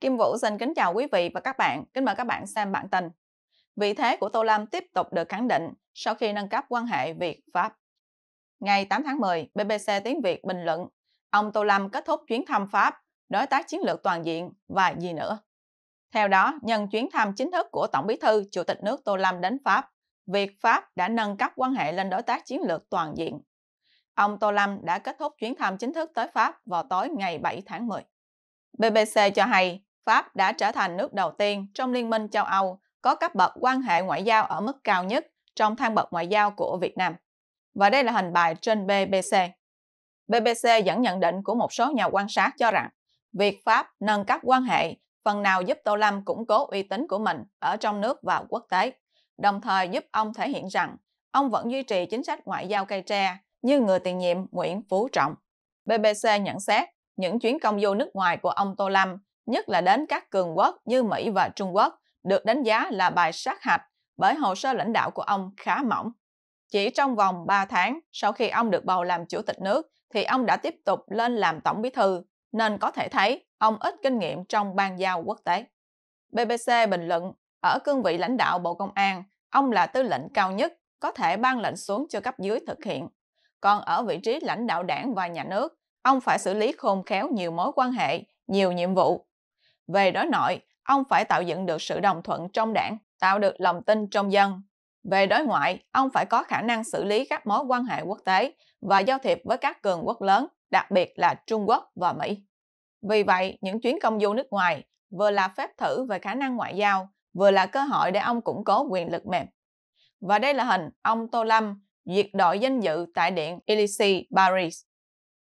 Kim Vũ xin kính chào quý vị và các bạn, kính mời các bạn xem bản tin. Vị thế của Tô Lâm tiếp tục được khẳng định sau khi nâng cấp quan hệ Việt-Pháp. Ngày 8 tháng 10, BBC Tiếng Việt bình luận, ông Tô Lâm kết thúc chuyến thăm Pháp, đối tác chiến lược toàn diện và gì nữa. Theo đó, nhân chuyến thăm chính thức của Tổng bí thư Chủ tịch nước Tô Lâm đến Pháp, Việt-Pháp đã nâng cấp quan hệ lên đối tác chiến lược toàn diện. Ông Tô Lâm đã kết thúc chuyến thăm chính thức tới Pháp vào tối ngày 7 tháng 10. BBC cho hay Pháp đã trở thành nước đầu tiên trong Liên minh châu Âu có cấp bậc quan hệ ngoại giao ở mức cao nhất trong thang bậc ngoại giao của Việt Nam. Và đây là hình bài trên BBC. BBC dẫn nhận định của một số nhà quan sát cho rằng việc Pháp nâng cấp quan hệ phần nào giúp Tô Lâm củng cố uy tín của mình ở trong nước và quốc tế, đồng thời giúp ông thể hiện rằng ông vẫn duy trì chính sách ngoại giao cây tre như người tiền nhiệm Nguyễn Phú Trọng. BBC nhận xét những chuyến công du nước ngoài của ông Tô Lâm nhất là đến các cường quốc như Mỹ và Trung Quốc, được đánh giá là bài sát hạch bởi hồ sơ lãnh đạo của ông khá mỏng. Chỉ trong vòng 3 tháng sau khi ông được bầu làm chủ tịch nước thì ông đã tiếp tục lên làm tổng bí thư, nên có thể thấy ông ít kinh nghiệm trong ban giao quốc tế. BBC bình luận, ở cương vị lãnh đạo Bộ Công an, ông là tư lệnh cao nhất, có thể ban lệnh xuống cho cấp dưới thực hiện. Còn ở vị trí lãnh đạo đảng và nhà nước, ông phải xử lý khôn khéo nhiều mối quan hệ, nhiều nhiệm vụ về đối nội, ông phải tạo dựng được sự đồng thuận trong đảng, tạo được lòng tin trong dân. Về đối ngoại, ông phải có khả năng xử lý các mối quan hệ quốc tế và giao thiệp với các cường quốc lớn, đặc biệt là Trung Quốc và Mỹ. Vì vậy, những chuyến công du nước ngoài vừa là phép thử về khả năng ngoại giao, vừa là cơ hội để ông củng cố quyền lực mềm. Và đây là hình ông Tô Lâm duyệt đội danh dự tại Điện Elysee, Paris.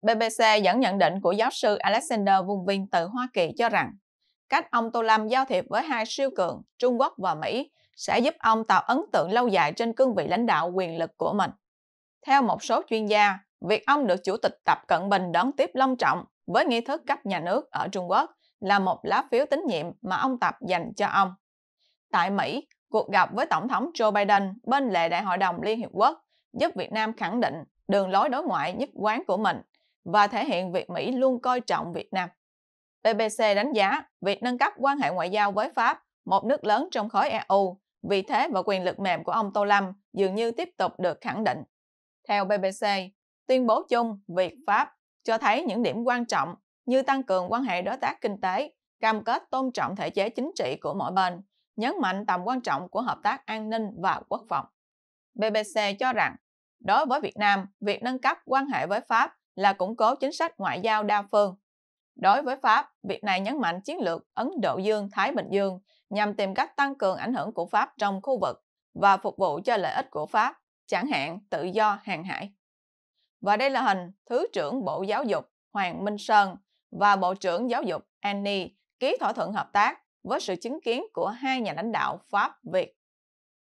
BBC dẫn nhận định của giáo sư Alexander Vung Vinh từ Hoa Kỳ cho rằng cách ông Tô Lâm giao thiệp với hai siêu cường Trung Quốc và Mỹ sẽ giúp ông tạo ấn tượng lâu dài trên cương vị lãnh đạo quyền lực của mình. Theo một số chuyên gia, việc ông được Chủ tịch Tập Cận Bình đón tiếp long trọng với nghi thức cấp nhà nước ở Trung Quốc là một lá phiếu tín nhiệm mà ông Tập dành cho ông. Tại Mỹ, cuộc gặp với Tổng thống Joe Biden bên lề Đại hội đồng Liên Hiệp Quốc giúp Việt Nam khẳng định đường lối đối ngoại nhất quán của mình và thể hiện việc Mỹ luôn coi trọng Việt Nam. BBC đánh giá việc nâng cấp quan hệ ngoại giao với Pháp, một nước lớn trong khối EU, vị thế và quyền lực mềm của ông Tô Lâm dường như tiếp tục được khẳng định. Theo BBC, tuyên bố chung Việt Pháp cho thấy những điểm quan trọng như tăng cường quan hệ đối tác kinh tế, cam kết tôn trọng thể chế chính trị của mỗi bên, nhấn mạnh tầm quan trọng của hợp tác an ninh và quốc phòng. BBC cho rằng, đối với Việt Nam, việc nâng cấp quan hệ với Pháp là củng cố chính sách ngoại giao đa phương Đối với Pháp, việc này nhấn mạnh chiến lược Ấn Độ Dương-Thái Bình Dương nhằm tìm cách tăng cường ảnh hưởng của Pháp trong khu vực và phục vụ cho lợi ích của Pháp, chẳng hạn tự do hàng hải. Và đây là hình Thứ trưởng Bộ Giáo dục Hoàng Minh Sơn và Bộ trưởng Giáo dục Annie ký thỏa thuận hợp tác với sự chứng kiến của hai nhà lãnh đạo Pháp-Việt.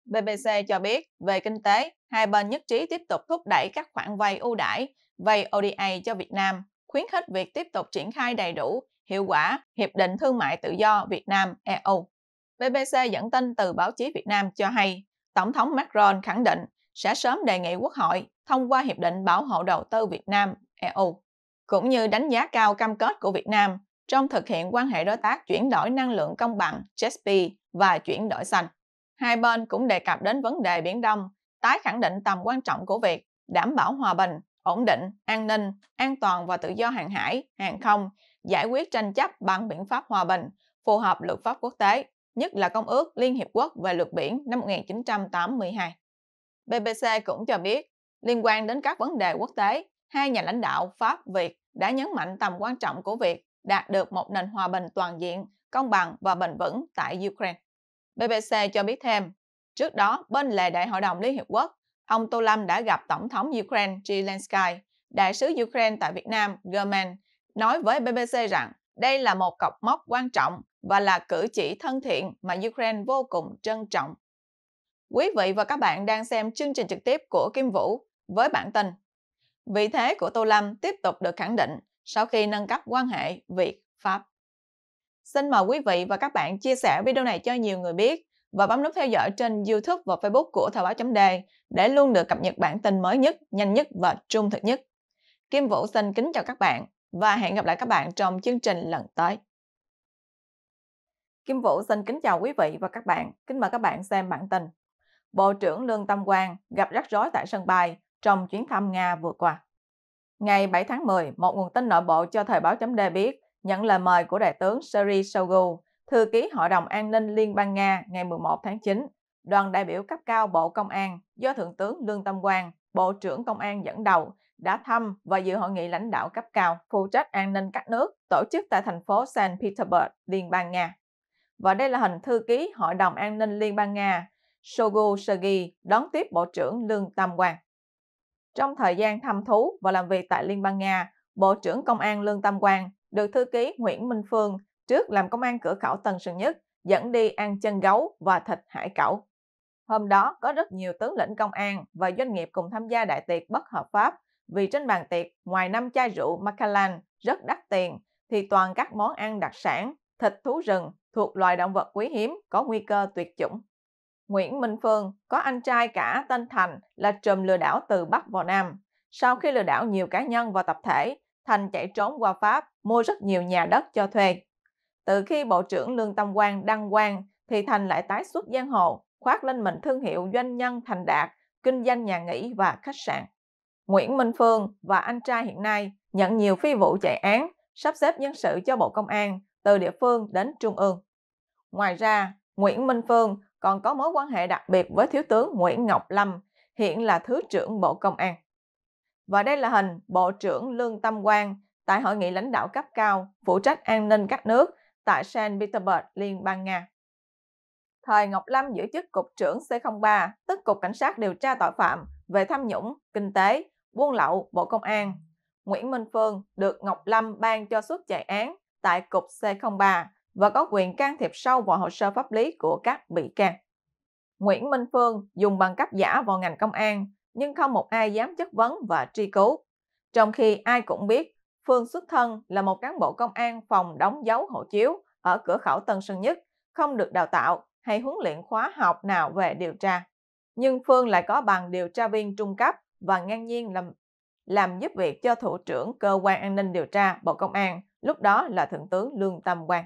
BBC cho biết về kinh tế, hai bên nhất trí tiếp tục thúc đẩy các khoản vay ưu đãi, vay ODA cho Việt Nam khuyến khích việc tiếp tục triển khai đầy đủ, hiệu quả Hiệp định Thương mại Tự do Việt Nam EU. BBC dẫn tin từ báo chí Việt Nam cho hay, Tổng thống Macron khẳng định sẽ sớm đề nghị Quốc hội thông qua Hiệp định Bảo hộ Đầu tư Việt Nam EU, cũng như đánh giá cao cam kết của Việt Nam trong thực hiện quan hệ đối tác chuyển đổi năng lượng công bằng (JSP) và chuyển đổi xanh. Hai bên cũng đề cập đến vấn đề Biển Đông, tái khẳng định tầm quan trọng của việc đảm bảo hòa bình ổn định, an ninh, an toàn và tự do hàng hải, hàng không, giải quyết tranh chấp bằng biện pháp hòa bình, phù hợp luật pháp quốc tế, nhất là Công ước Liên Hiệp Quốc về luật biển năm 1982. BBC cũng cho biết, liên quan đến các vấn đề quốc tế, hai nhà lãnh đạo Pháp-Việt đã nhấn mạnh tầm quan trọng của việc đạt được một nền hòa bình toàn diện, công bằng và bền vững tại Ukraine. BBC cho biết thêm, trước đó bên lề Đại hội đồng Liên Hiệp Quốc ông Tô Lâm đã gặp Tổng thống Ukraine Zelensky, đại sứ Ukraine tại Việt Nam German, nói với BBC rằng đây là một cọc mốc quan trọng và là cử chỉ thân thiện mà Ukraine vô cùng trân trọng. Quý vị và các bạn đang xem chương trình trực tiếp của Kim Vũ với bản tin. Vị thế của Tô Lâm tiếp tục được khẳng định sau khi nâng cấp quan hệ Việt-Pháp. Xin mời quý vị và các bạn chia sẻ video này cho nhiều người biết và bấm nút theo dõi trên YouTube và Facebook của Thời báo chấm đề để luôn được cập nhật bản tin mới nhất, nhanh nhất và trung thực nhất. Kim Vũ xin kính chào các bạn và hẹn gặp lại các bạn trong chương trình lần tới. Kim Vũ xin kính chào quý vị và các bạn. Kính mời các bạn xem bản tin. Bộ trưởng Lương Tâm Quang gặp rắc rối tại sân bay trong chuyến thăm Nga vừa qua. Ngày 7 tháng 10, một nguồn tin nội bộ cho Thời báo chấm Đề biết nhận lời mời của Đại tướng Seri Shogu Thư ký Hội đồng An ninh Liên bang Nga ngày 11 tháng 9, đoàn đại biểu cấp cao Bộ Công an do Thượng tướng Lương Tâm Quang, Bộ trưởng Công an dẫn đầu, đã thăm và dự hội nghị lãnh đạo cấp cao phụ trách an ninh các nước tổ chức tại thành phố Saint Petersburg, Liên bang Nga. Và đây là hình thư ký Hội đồng An ninh Liên bang Nga Shogu Sergei đón tiếp Bộ trưởng Lương Tam Quang. Trong thời gian thăm thú và làm việc tại Liên bang Nga, Bộ trưởng Công an Lương Tam Quang được thư ký Nguyễn Minh Phương trước làm công an cửa khẩu Tân Sơn Nhất, dẫn đi ăn chân gấu và thịt hải cẩu. Hôm đó có rất nhiều tướng lĩnh công an và doanh nghiệp cùng tham gia đại tiệc bất hợp pháp vì trên bàn tiệc ngoài năm chai rượu Macallan rất đắt tiền thì toàn các món ăn đặc sản, thịt thú rừng thuộc loài động vật quý hiếm có nguy cơ tuyệt chủng. Nguyễn Minh Phương có anh trai cả tên Thành là trùm lừa đảo từ Bắc vào Nam. Sau khi lừa đảo nhiều cá nhân và tập thể, Thành chạy trốn qua Pháp, mua rất nhiều nhà đất cho thuê. Từ khi Bộ trưởng Lương Tâm Quang đăng quang thì Thành lại tái xuất giang hồ, khoác lên mình thương hiệu doanh nhân Thành Đạt, kinh doanh nhà nghỉ và khách sạn. Nguyễn Minh Phương và anh trai hiện nay nhận nhiều phi vụ chạy án, sắp xếp nhân sự cho Bộ Công an từ địa phương đến trung ương. Ngoài ra, Nguyễn Minh Phương còn có mối quan hệ đặc biệt với Thiếu tướng Nguyễn Ngọc Lâm, hiện là Thứ trưởng Bộ Công an. Và đây là hình Bộ trưởng Lương Tâm Quang tại hội nghị lãnh đạo cấp cao phụ trách an ninh các nước tại Saint Petersburg, Liên bang Nga. Thời Ngọc Lâm giữ chức Cục trưởng C03, tức Cục Cảnh sát điều tra tội phạm về tham nhũng, kinh tế, buôn lậu, Bộ Công an. Nguyễn Minh Phương được Ngọc Lâm ban cho suất chạy án tại Cục C03 và có quyền can thiệp sâu vào hồ sơ pháp lý của các bị can. Nguyễn Minh Phương dùng bằng cấp giả vào ngành công an, nhưng không một ai dám chất vấn và truy cứu. Trong khi ai cũng biết Phương xuất thân là một cán bộ công an phòng đóng dấu hộ chiếu ở cửa khẩu Tân Sơn Nhất, không được đào tạo hay huấn luyện khóa học nào về điều tra. Nhưng Phương lại có bằng điều tra viên trung cấp và ngang nhiên làm, làm giúp việc cho Thủ trưởng Cơ quan An ninh Điều tra Bộ Công an, lúc đó là Thượng tướng Lương Tâm Quang.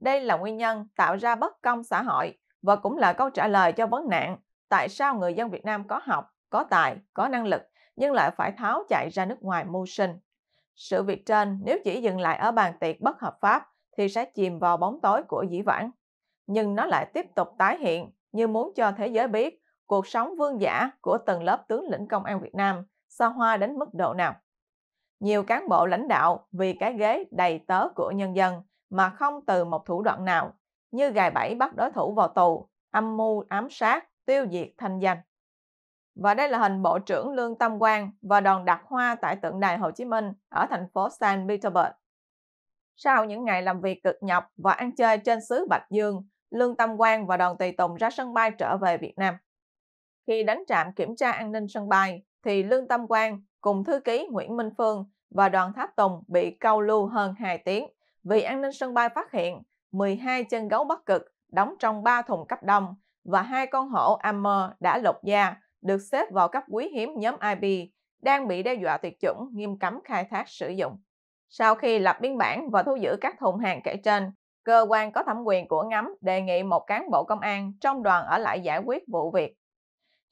Đây là nguyên nhân tạo ra bất công xã hội và cũng là câu trả lời cho vấn nạn tại sao người dân Việt Nam có học, có tài, có năng lực nhưng lại phải tháo chạy ra nước ngoài mưu sinh. Sự việc trên nếu chỉ dừng lại ở bàn tiệc bất hợp pháp thì sẽ chìm vào bóng tối của dĩ vãng. Nhưng nó lại tiếp tục tái hiện như muốn cho thế giới biết cuộc sống vương giả của tầng lớp tướng lĩnh công an Việt Nam xa hoa đến mức độ nào. Nhiều cán bộ lãnh đạo vì cái ghế đầy tớ của nhân dân mà không từ một thủ đoạn nào, như gài bẫy bắt đối thủ vào tù, âm mưu ám sát, tiêu diệt thanh danh. Và đây là hình Bộ trưởng Lương Tâm Quang và đoàn đặt hoa tại tượng đài Hồ Chí Minh ở thành phố San Petersburg. Sau những ngày làm việc cực nhọc và ăn chơi trên xứ Bạch Dương, Lương Tâm Quang và đoàn tùy tùng ra sân bay trở về Việt Nam. Khi đánh trạm kiểm tra an ninh sân bay, thì Lương Tâm Quang cùng thư ký Nguyễn Minh Phương và đoàn tháp tùng bị câu lưu hơn 2 tiếng vì an ninh sân bay phát hiện 12 chân gấu bắc cực đóng trong 3 thùng cấp đông và hai con hổ Ammer đã lột da được xếp vào cấp quý hiếm nhóm IP, đang bị đe dọa tuyệt chủng, nghiêm cấm khai thác sử dụng. Sau khi lập biên bản và thu giữ các thùng hàng kể trên, cơ quan có thẩm quyền của ngắm đề nghị một cán bộ công an trong đoàn ở lại giải quyết vụ việc.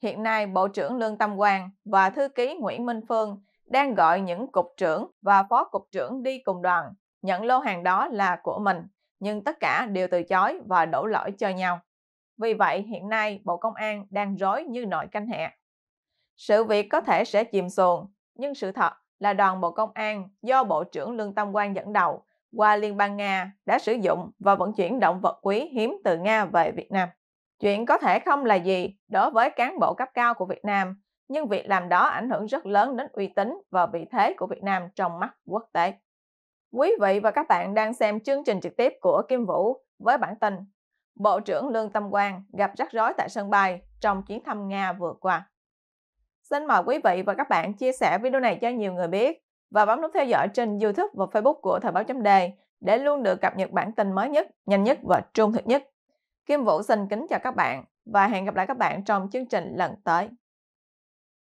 Hiện nay, Bộ trưởng Lương Tâm Quang và Thư ký Nguyễn Minh Phương đang gọi những cục trưởng và phó cục trưởng đi cùng đoàn, nhận lô hàng đó là của mình, nhưng tất cả đều từ chối và đổ lỗi cho nhau. Vì vậy, hiện nay Bộ Công an đang rối như nội canh hẹ. Sự việc có thể sẽ chìm xuồng, nhưng sự thật là đoàn Bộ Công an do Bộ trưởng Lương Tâm Quang dẫn đầu qua Liên bang Nga đã sử dụng và vận chuyển động vật quý hiếm từ Nga về Việt Nam. Chuyện có thể không là gì đối với cán bộ cấp cao của Việt Nam, nhưng việc làm đó ảnh hưởng rất lớn đến uy tín và vị thế của Việt Nam trong mắt quốc tế. Quý vị và các bạn đang xem chương trình trực tiếp của Kim Vũ với bản tin Bộ trưởng Lương Tâm Quang gặp rắc rối tại sân bay trong chuyến thăm Nga vừa qua. Xin mời quý vị và các bạn chia sẻ video này cho nhiều người biết và bấm nút theo dõi trên YouTube và Facebook của Thời báo chấm đề để luôn được cập nhật bản tin mới nhất, nhanh nhất và trung thực nhất. Kim Vũ xin kính chào các bạn và hẹn gặp lại các bạn trong chương trình lần tới.